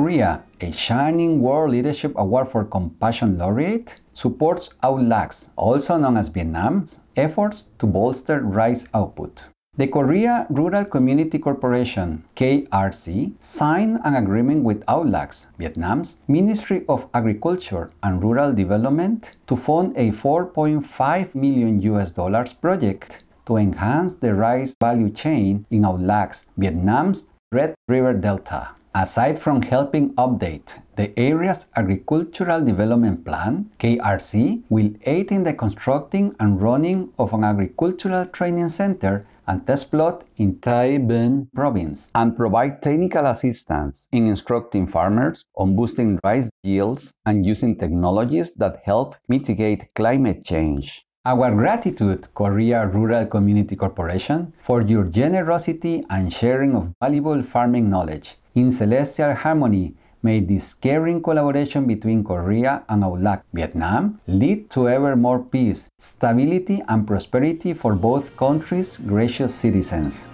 Korea, a Shining World Leadership Award for Compassion laureate, supports AULAC's, also known as Vietnam's, efforts to bolster rice output. The Korea Rural Community Corporation, KRC, signed an agreement with AULAX, Vietnam's Ministry of Agriculture and Rural Development, to fund a 4.5 million US dollars project to enhance the rice value chain in AULAX, Vietnam's Red River Delta. Aside from helping update the area's Agricultural Development Plan, KRC will aid in the constructing and running of an agricultural training center and test plot in Taiben province and provide technical assistance in instructing farmers on boosting rice yields and using technologies that help mitigate climate change. Our gratitude, Korea Rural Community Corporation, for your generosity and sharing of valuable farming knowledge in celestial harmony may this caring collaboration between Korea and Aulak, Vietnam, lead to ever more peace, stability, and prosperity for both countries' gracious citizens.